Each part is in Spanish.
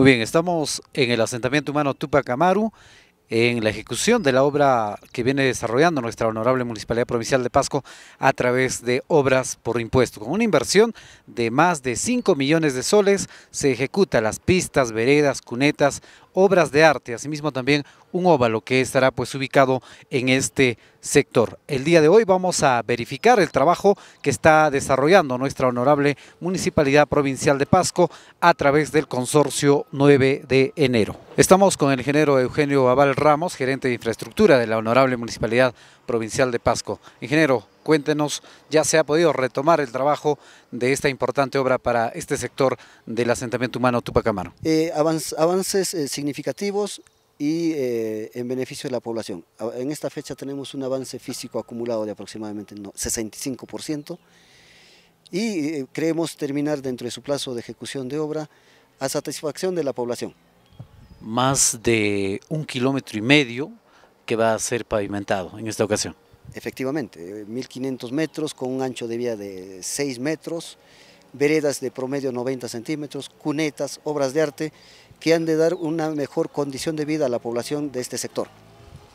Muy bien, estamos en el asentamiento humano Tupac Amaru, en la ejecución de la obra que viene desarrollando nuestra honorable Municipalidad Provincial de Pasco a través de obras por impuesto. Con una inversión de más de 5 millones de soles se ejecutan las pistas, veredas, cunetas, obras de arte, asimismo también un óvalo que estará pues ubicado en este sector. El día de hoy vamos a verificar el trabajo que está desarrollando nuestra honorable Municipalidad Provincial de Pasco a través del consorcio 9 de enero. Estamos con el ingeniero Eugenio Aval Ramos, gerente de infraestructura de la honorable Municipalidad Provincial de Pasco. Ingeniero, Cuéntenos, ¿ya se ha podido retomar el trabajo de esta importante obra para este sector del asentamiento humano Tupacamaro? Eh, avances eh, significativos y eh, en beneficio de la población. En esta fecha tenemos un avance físico acumulado de aproximadamente 65% y eh, creemos terminar dentro de su plazo de ejecución de obra a satisfacción de la población. Más de un kilómetro y medio que va a ser pavimentado en esta ocasión. Efectivamente, 1500 metros con un ancho de vía de 6 metros, veredas de promedio 90 centímetros, cunetas, obras de arte que han de dar una mejor condición de vida a la población de este sector.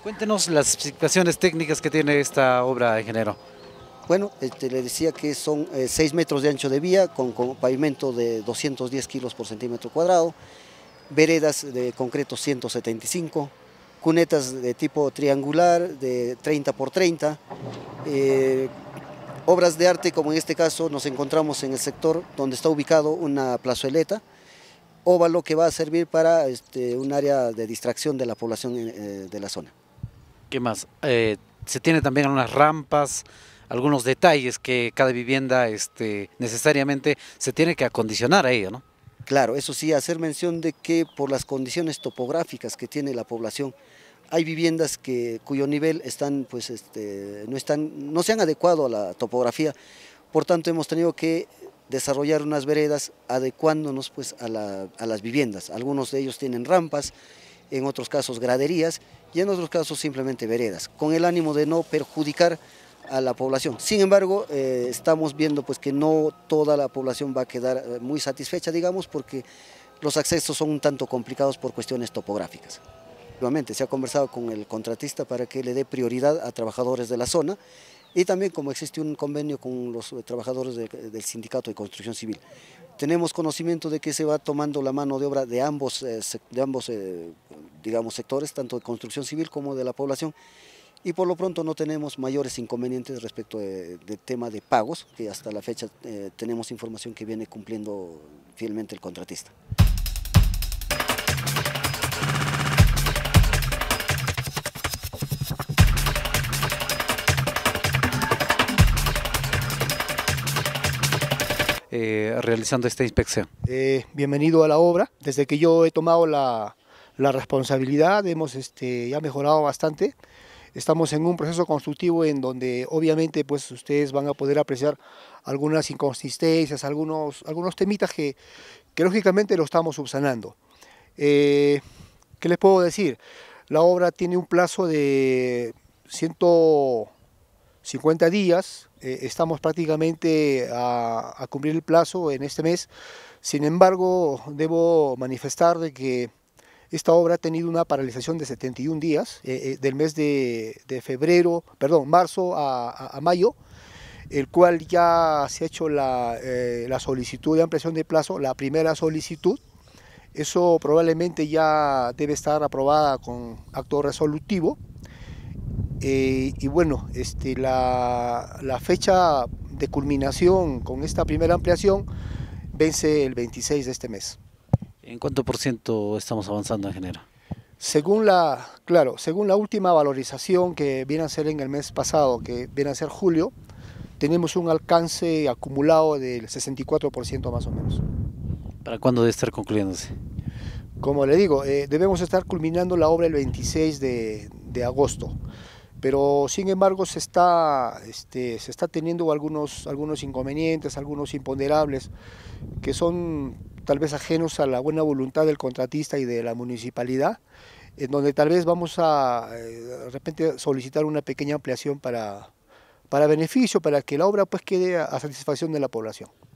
Cuéntenos las situaciones técnicas que tiene esta obra, ingeniero. Bueno, este, le decía que son 6 eh, metros de ancho de vía con pavimento de 210 kilos por centímetro cuadrado, veredas de concreto 175, cunetas de tipo triangular de 30 por 30. Eh, obras de arte como en este caso nos encontramos en el sector donde está ubicado una plazoleta óvalo que va a servir para este, un área de distracción de la población eh, de la zona. ¿Qué más? Eh, se tiene también unas rampas, algunos detalles que cada vivienda este, necesariamente se tiene que acondicionar a ello, ¿no? Claro, eso sí, hacer mención de que por las condiciones topográficas que tiene la población, hay viviendas que, cuyo nivel están, pues, este, no, están, no se han adecuado a la topografía, por tanto hemos tenido que desarrollar unas veredas adecuándonos pues, a, las viviendas. Algunos de ellos tienen rampas, en otros casos graderías y en otros casos simplemente veredas, con el ánimo de no perjudicar a la población. Sin embargo, eh, estamos viendo pues, que no toda la población va a quedar eh, muy satisfecha, digamos, porque los accesos son un tanto complicados por cuestiones topográficas se ha conversado con el contratista para que le dé prioridad a trabajadores de la zona y también como existe un convenio con los eh, trabajadores del sindicato de construcción civil. Tenemos conocimiento de que se va tomando la mano de obra de ambos, eh, de ambos eh, digamos, sectores, tanto de construcción civil como de la población, y por lo pronto no tenemos mayores inconvenientes respecto del tema de pagos, que hasta la fecha tenemos información que viene cumpliendo fielmente el contratista. Eh, realizando esta inspección. Eh, bienvenido a la obra. Desde que yo he tomado la, responsabilidad hemos este, ya mejorado bastante. Estamos en un proceso constructivo en donde obviamente pues ustedes van a poder apreciar algunas inconsistencias, algunos, algunos temitas que, que lógicamente lo estamos subsanando. Eh, ¿Qué les puedo decir? La obra tiene un plazo de 100... 50 días, eh, estamos prácticamente a, cumplir el plazo en este mes, sin embargo debo manifestar de que esta obra ha tenido una paralización de 71 días, eh, eh, del mes de, febrero, perdón, marzo a, mayo, el cual ya se ha hecho la, la, solicitud de ampliación de plazo, la primera solicitud. Eso probablemente ya debe estar aprobada con acto resolutivo. Eh, y bueno, este, la, fecha de culminación con esta primera ampliación vence el 26 de este mes. ¿En cuánto por ciento estamos avanzando en general? Según la, claro, según la última valorización que viene a ser en el mes pasado, que viene a ser julio, tenemos un alcance acumulado del 64% más o menos. ¿Para cuándo debe estar concluyéndose? Como le digo, eh, debemos estar culminando la obra el 26 de agosto pero sin embargo se está, este, teniendo algunos, inconvenientes, algunos imponderables, que son tal vez ajenos a la buena voluntad del contratista y de la municipalidad, en donde tal vez vamos a eh, de repente solicitar una pequeña ampliación para, beneficio, para que la obra pues, quede a satisfacción de la población.